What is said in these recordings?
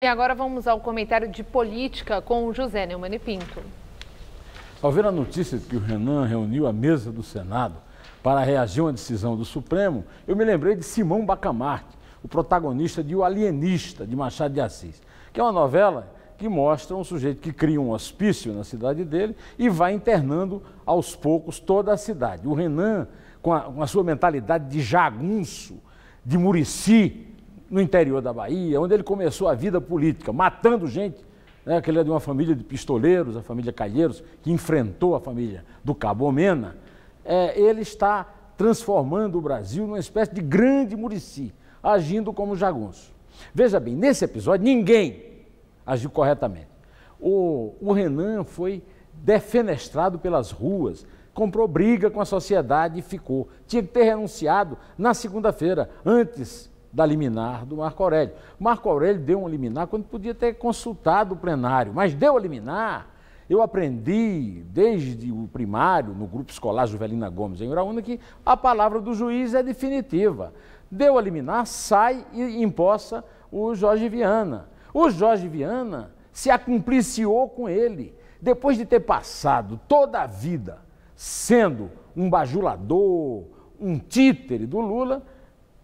E agora vamos ao comentário de política com José Neumann Pinto. Ao ver a notícia de que o Renan reuniu a mesa do Senado para reagir a uma decisão do Supremo, eu me lembrei de Simão Bacamarte, o protagonista de O Alienista, de Machado de Assis, que é uma novela que mostra um sujeito que cria um hospício na cidade dele e vai internando aos poucos toda a cidade. O Renan, com a, com a sua mentalidade de jagunço, de murici, no interior da Bahia, onde ele começou a vida política, matando gente, né, que ele é de uma família de pistoleiros, a família Calheiros, que enfrentou a família do Cabo Mena, é, ele está transformando o Brasil numa espécie de grande Murici, agindo como jagunço. Veja bem, nesse episódio ninguém agiu corretamente. O, o Renan foi defenestrado pelas ruas, comprou briga com a sociedade e ficou. Tinha que ter renunciado na segunda-feira, antes da liminar do Marco Aurélio. Marco Aurélio deu uma liminar quando podia ter consultado o plenário, mas deu a liminar. Eu aprendi desde o primário, no grupo escolar Juvelina Gomes em Uraúna, que a palavra do juiz é definitiva. Deu a liminar, sai e imposta o Jorge Viana. O Jorge Viana se acumpliciou com ele. Depois de ter passado toda a vida sendo um bajulador, um títere do Lula,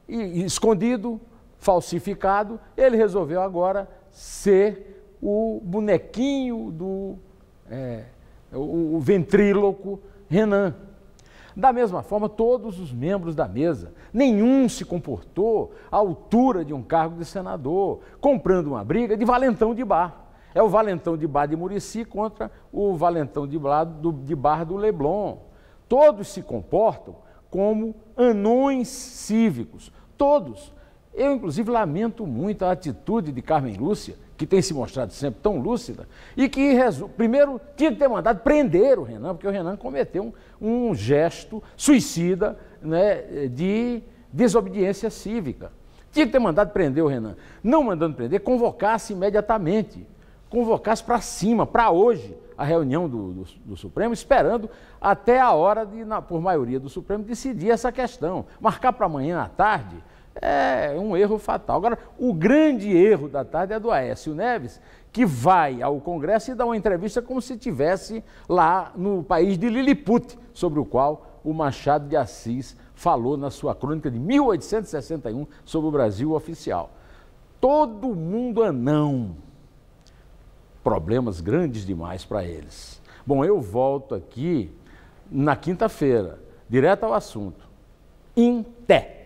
e, e escondido, falsificado, ele resolveu agora ser o bonequinho do é, o, o ventríloco Renan. Da mesma forma, todos os membros da mesa, nenhum se comportou à altura de um cargo de senador, comprando uma briga de valentão de bar. É o valentão de bar de Murici contra o valentão de bar do, de bar do Leblon. Todos se comportam como anões cívicos. Todos. Eu, inclusive, lamento muito a atitude de Carmen Lúcia, que tem se mostrado sempre tão lúcida, e que, primeiro, tinha que ter mandado prender o Renan, porque o Renan cometeu um, um gesto suicida né, de desobediência cívica. Tinha que ter mandado prender o Renan. Não mandando prender, convocasse imediatamente convocasse para cima, para hoje, a reunião do, do, do, Supremo, esperando até a hora de, na, por maioria do Supremo, decidir essa questão. Marcar para amanhã à tarde é um erro fatal. Agora, o grande erro da tarde é do Aécio Neves, que vai ao Congresso e dá uma entrevista como se tivesse lá no país de Lilliput, sobre o qual o Machado de Assis falou na sua crônica de 1861 sobre o Brasil oficial. Todo mundo anão, problemas grandes demais para eles. Bom, eu volto aqui na quinta-feira, direto ao assunto. Inté.